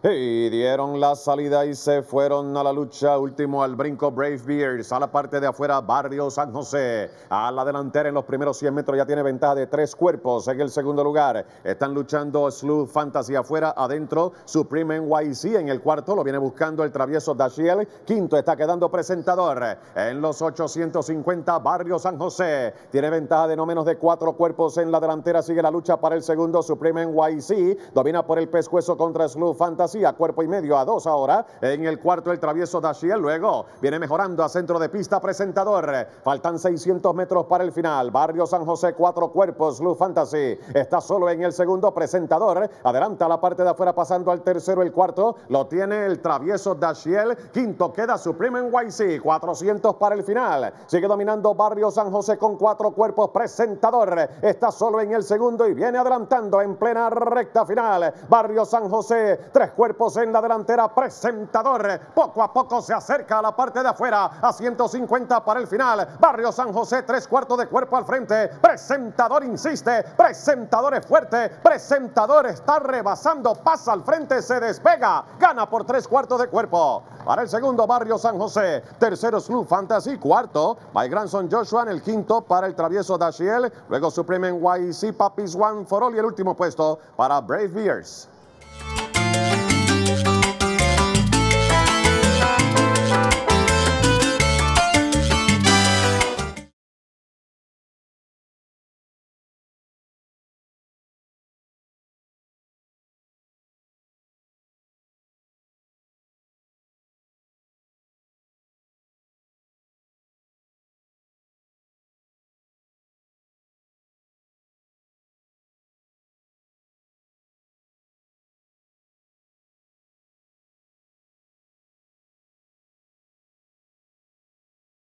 Y dieron la salida y se fueron a la lucha. Último al brinco Brave Bears. A la parte de afuera, Barrio San José. A la delantera en los primeros 100 metros ya tiene ventaja de tres cuerpos. En el segundo lugar están luchando Slu Fantasy afuera. Adentro, Supreme NYC en el cuarto. Lo viene buscando el travieso Dashiel. Quinto está quedando presentador. En los 850, Barrio San José. Tiene ventaja de no menos de cuatro cuerpos en la delantera. Sigue la lucha para el segundo. Supreme NYC domina por el pescuezo contra Slu Fantasy. A cuerpo y medio a dos ahora. En el cuarto el travieso Dashiel. Luego viene mejorando a centro de pista presentador. Faltan 600 metros para el final. Barrio San José, cuatro cuerpos. Luz Fantasy está solo en el segundo presentador. Adelanta la parte de afuera pasando al tercero. El cuarto lo tiene el travieso Dashiel. Quinto queda Supreme YC 400 para el final. Sigue dominando Barrio San José con cuatro cuerpos. Presentador está solo en el segundo y viene adelantando en plena recta final. Barrio San José, tres cuerpos en la delantera, presentador, poco a poco se acerca a la parte de afuera, a 150 para el final, Barrio San José, tres cuartos de cuerpo al frente, presentador insiste, presentador es fuerte, presentador está rebasando, pasa al frente, se despega, gana por tres cuartos de cuerpo, para el segundo Barrio San José, tercero Slough Fantasy, cuarto, By Grandson Joshua, en el quinto para el travieso Dashiel, luego suprimen YC Papis One for All y el último puesto para Brave Bears.